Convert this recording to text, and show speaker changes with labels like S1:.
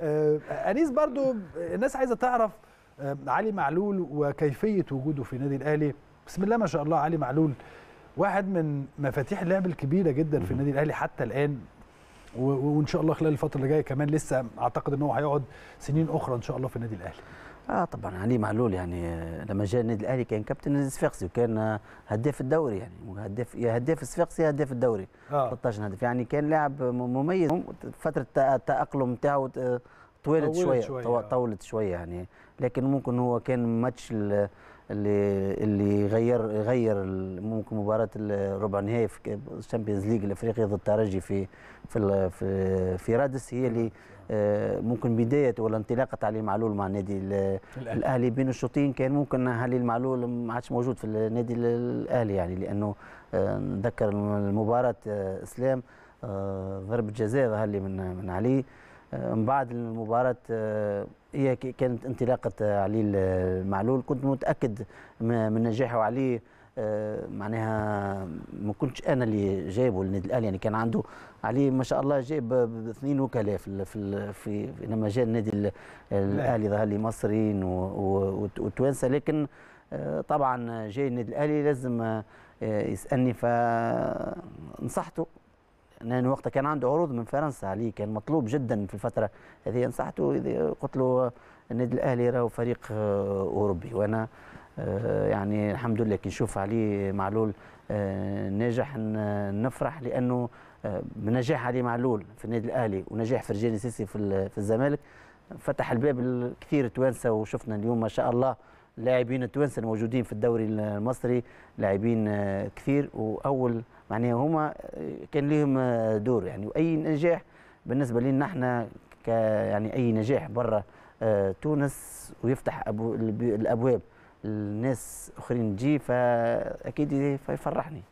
S1: آه، انيس برضو الناس عايزه تعرف آه، علي معلول وكيفيه وجوده في النادي الاهلي بسم الله ما شاء الله علي معلول واحد من مفاتيح اللعب الكبيره جدا في النادي الاهلي حتى الان وان شاء الله خلال الفتره اللي جايه كمان لسه اعتقد ان هو هيقعد سنين اخرى ان شاء الله في النادي الاهلي
S2: اه طبعا علي معلول يعني لما جاء النادي الاهلي كان كابتن الصفاقسي وكان هداف الدوري يعني هداف يا هداف الصفاقسي يا هداف الدوري آه. 13 هدف يعني كان لاعب مميز فتره التاقلم نتاعه طولت شويه, شوية. طولت شويه يعني لكن ممكن هو كان ماتش اللي اللي غير غير ممكن مباراه الربع نهائي في الشامبيونز ليج الافريقي ضد الترجي في في في, رادس هي اللي آه، ممكن بدايه ولا انطلاقه علي معلول مع النادي الاهلي بين الشوطين كان ممكن علي معلول ما عادش موجود في النادي الاهلي يعني لانه آه، نذكر المباراه آه، اسلام ضربه جزاء ظهر لي من من علي من بعد المباراة هي كانت انطلاقة علي المعلول كنت متأكد من نجاحه عليه آه، معناها ما كنتش انا اللي جايبه للنادي الاهلي يعني كان عنده عليه ما شاء الله جايب اثنين وكلاء في في في لما جاء النادي الاهلي ظهر لي مصريين وتوانسه لكن آه، طبعا جاي النادي الاهلي لازم آه، يسالني فنصحته لان وقتها كان عنده عروض من فرنسا عليه كان مطلوب جدا في الفتره هذه نصحته قلت له النادي الاهلي راهو فريق اوروبي وانا آه، يعني الحمد لله كي نشوف علي معلول آه، ناجح نفرح لانه بنجاح آه، علي معلول في النادي الاهلي ونجاح فرجاني سيسي في, في الزمالك فتح الباب لكثير توانسه وشفنا اليوم ما شاء الله لاعبين التوانسه الموجودين في الدوري المصري لاعبين كثير واول معناها هما كان لهم دور يعني واي نجاح بالنسبه لنا نحن يعني اي نجاح برا تونس ويفتح الابواب الناس اخرين تجي فاكيد فيفرحني